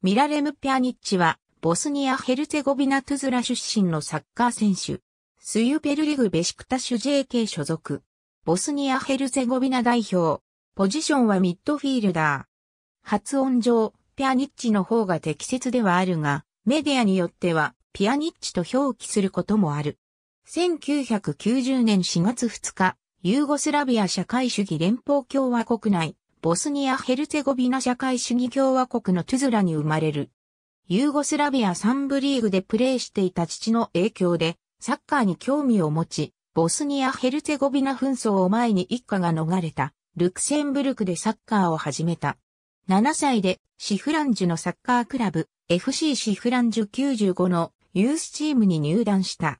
ミラレム・ピャニッチは、ボスニア・ヘルツェゴビナ・トゥズラ出身のサッカー選手。スユペルリグ・ベシクタシュ JK 所属。ボスニア・ヘルツェゴビナ代表。ポジションはミッドフィールダー。発音上、ピャニッチの方が適切ではあるが、メディアによっては、ピアニッチと表記することもある。1990年4月2日、ユーゴスラビア社会主義連邦共和国内、ボスニア・ヘルツェゴビナ社会主義共和国のトゥズラに生まれる。ユーゴスラビア3部リーグでプレーしていた父の影響で、サッカーに興味を持ち、ボスニア・ヘルツェゴビナ紛争を前に一家が逃れた、ルクセンブルクでサッカーを始めた。7歳で、シフランジュのサッカークラブ、FC シフランジュ95のユースチームに入団した。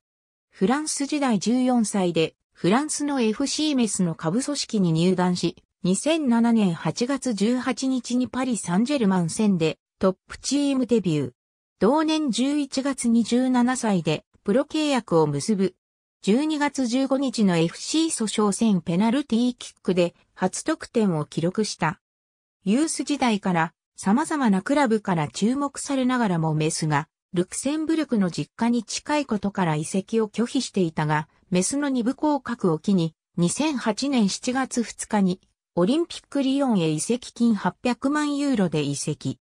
フランス時代14歳で、フランスの FC メスの下部組織に入団し、2007年8月18日にパリ・サンジェルマン戦でトップチームデビュー。同年11月2 7歳でプロ契約を結ぶ。12月15日の FC 訴訟戦ペナルティーキックで初得点を記録した。ユース時代から様々なクラブから注目されながらもメスが、ルクセンブルクの実家に近いことから移籍を拒否していたが、メスの二部降格を機に、2008年7月2日にオリンピックリヨンへ移籍金800万ユーロで移籍。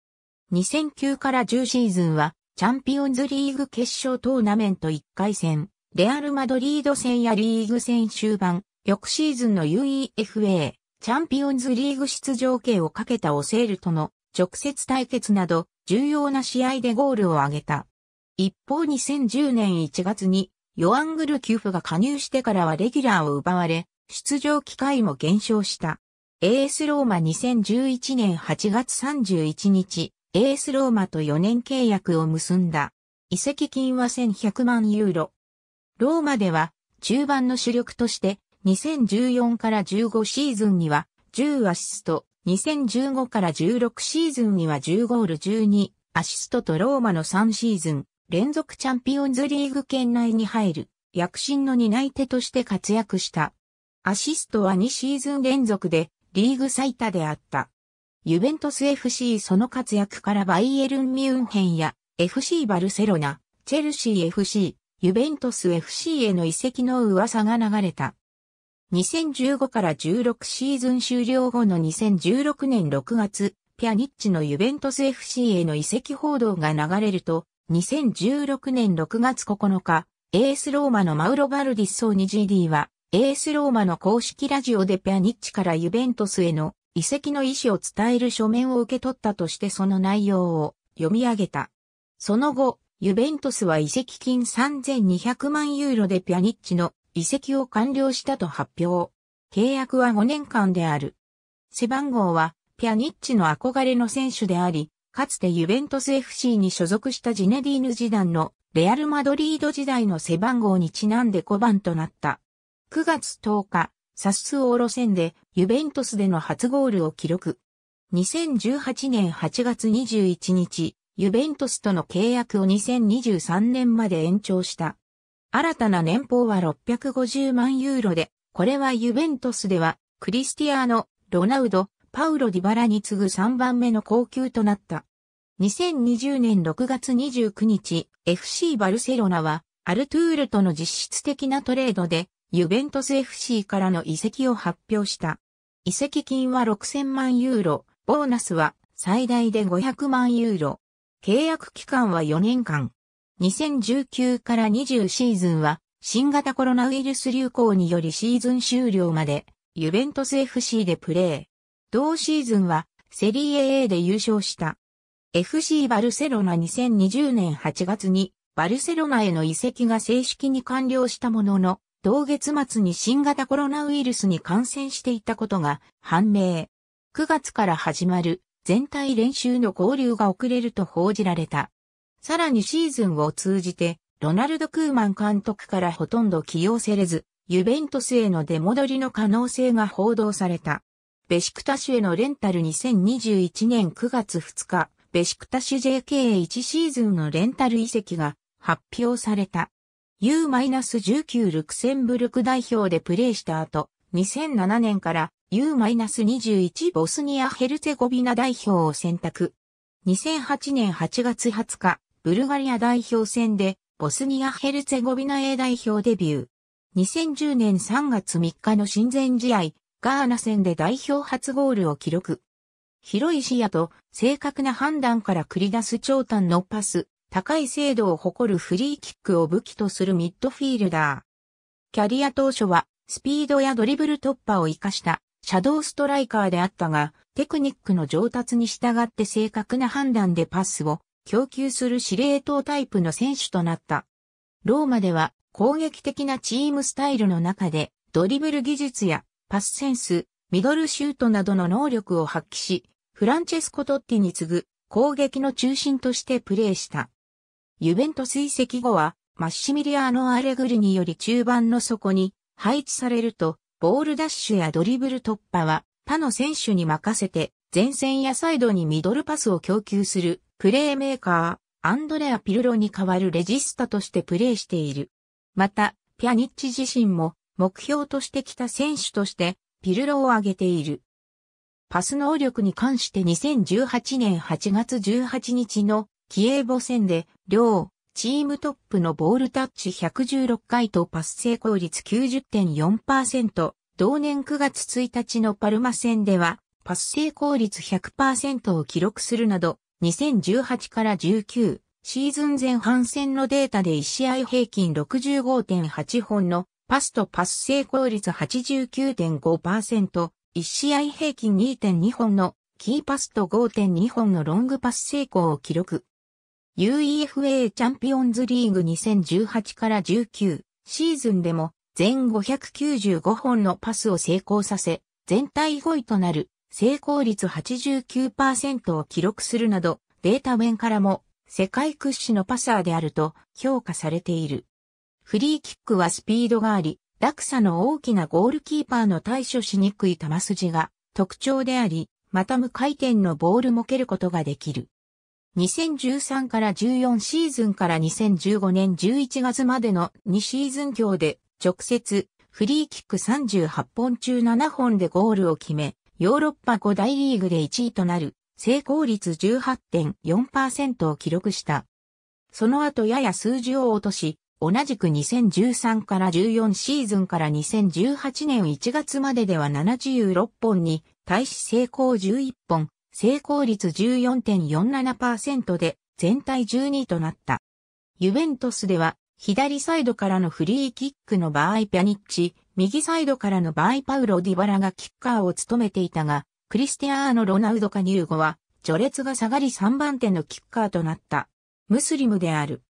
2009から10シーズンは、チャンピオンズリーグ決勝トーナメント1回戦、レアル・マドリード戦やリーグ戦終盤、翌シーズンの UEFA、チャンピオンズリーグ出場権をかけたオセールとの直接対決など、重要な試合でゴールを挙げた。一方2010年1月に、ヨアングル・キュフが加入してからはレギュラーを奪われ、出場機会も減少した。AS ローマ2011年8月31日、AS ローマと4年契約を結んだ。移籍金は1100万ユーロ。ローマでは中盤の主力として2014から15シーズンには10アシスト、2015から16シーズンには10ゴール12アシストとローマの3シーズン連続チャンピオンズリーグ圏内に入る躍進の担い手として活躍した。アシストは2シーズン連続でリーグ最多であった。ユベントス FC その活躍からバイエルン・ミュンヘンや FC バルセロナ、チェルシー FC、ユベントス FC への移籍の噂が流れた。2015から16シーズン終了後の2016年6月、ピアニッチのユベントス FC への移籍報道が流れると、2016年6月9日、エースローマのマウロ・バルディッソーニ GD は、エースローマの公式ラジオでペアニッチからユベントスへの遺跡の意思を伝える書面を受け取ったとしてその内容を読み上げた。その後、ユベントスは遺跡金3200万ユーロでピアニッチの遺跡を完了したと発表。契約は5年間である。背番号はピアニッチの憧れの選手であり、かつてユベントス FC に所属したジネディーヌ時代のレアル・マドリード時代の背番号にちなんで5番となった。9月10日、サスオーロ戦でユベントスでの初ゴールを記録。2018年8月21日、ユベントスとの契約を2023年まで延長した。新たな年俸は650万ユーロで、これはユベントスでは、クリスティアーノ、ロナウド、パウロ・ディバラに次ぐ3番目の高級となった。2020年6月29日、FC バルセロナは、アルトゥールとの実質的なトレードで、ユベントス FC からの移籍を発表した。移籍金は6000万ユーロ、ボーナスは最大で500万ユーロ。契約期間は4年間。2019から20シーズンは新型コロナウイルス流行によりシーズン終了までユベントス FC でプレー。同シーズンはセリエ A で優勝した。FC バルセロナ2020年8月にバルセロナへの移籍が正式に完了したものの同月末に新型コロナウイルスに感染していたことが判明。9月から始まる全体練習の合流が遅れると報じられた。さらにシーズンを通じて、ロナルド・クーマン監督からほとんど起用せれず、ユベントスへの出戻りの可能性が報道された。ベシクタシュへのレンタル2021年9月2日、ベシクタシュ JK1 シーズンのレンタル移籍が発表された。U-19 ルクセンブルク代表でプレーした後、2007年から U-21 ボスニア・ヘルツェゴビナ代表を選択。2008年8月20日、ブルガリア代表戦でボスニア・ヘルツェゴビナ A 代表デビュー。2010年3月3日の親善試合、ガーナ戦で代表初ゴールを記録。広い視野と正確な判断から繰り出す長短のパス、高い精度を誇るフリーキックを武器とするミッドフィールダー。キャリア当初はスピードやドリブル突破を活かしたシャドーストライカーであったが、テクニックの上達に従って正確な判断でパスを供給する司令塔タイプの選手となった。ローマでは攻撃的なチームスタイルの中でドリブル技術やパスセンス、ミドルシュートなどの能力を発揮し、フランチェスコ・トッティに次ぐ攻撃の中心としてプレーした。ユベント追跡後は、マッシミリアーノ・アレグリにより中盤の底に配置されると、ボールダッシュやドリブル突破は他の選手に任せて、前線やサイドにミドルパスを供給するプレーメーカー、アンドレア・ピルロに代わるレジスタとしてプレーしている。また、ピアニッチ自身も目標としてきた選手としてピルロを挙げている。パス能力に関して2018年8月18日のキエーボ戦で、両、チームトップのボールタッチ116回とパス成功率90.4%、同年9月1日のパルマ戦では、パス成功率100%を記録するなど、2018から19、シーズン前半戦のデータで1試合平均65.8本のパスとパス成功率89.5%、1試合平均2.2本のキーパスと5.2本のロングパス成功を記録。UEFA チャンピオンズリーグ2018から19シーズンでも全595本のパスを成功させ、全体5位となる成功率89%を記録するなど、データ面からも世界屈指のパサーであると評価されている。フリーキックはスピードがあり、落差の大きなゴールキーパーの対処しにくい球筋が特徴であり、また無回転のボールも蹴ることができる。2013から14シーズンから2015年11月までの2シーズン強で直接フリーキック38本中7本でゴールを決め、ヨーロッパ5大リーグで1位となる成功率18.4%を記録した。その後やや数字を落とし、同じく2013から14シーズンから2018年1月まででは76本に対し成功11本、成功率14.47%で全体12位となった。ユベントスでは、左サイドからのフリーキックの場合ピャニッチ、右サイドからの場合パウロ・ディバラがキッカーを務めていたが、クリスティアーノ・ロナウドカニューゴは、序列が下がり3番手のキッカーとなった。ムスリムである。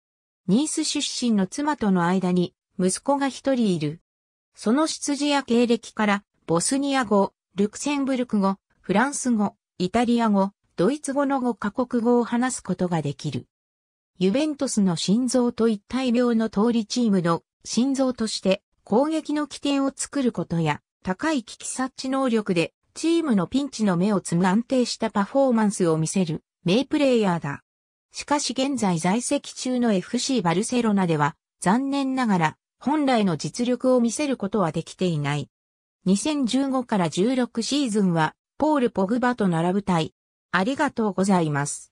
ニース出身の妻との間に、息子が一人いる。その出自や経歴から、ボスニア語、ルクセンブルク語、フランス語、イタリア語、ドイツ語の5カ国語を話すことができる。ユベントスの心臓と一体病の通りチームの心臓として攻撃の起点を作ることや高い危機察知能力でチームのピンチの目をつむ安定したパフォーマンスを見せる名プレイヤーだ。しかし現在在籍中の FC バルセロナでは残念ながら本来の実力を見せることはできていない。2015から16シーズンはポール・ポグバと並ぶ隊。ありがとうございます。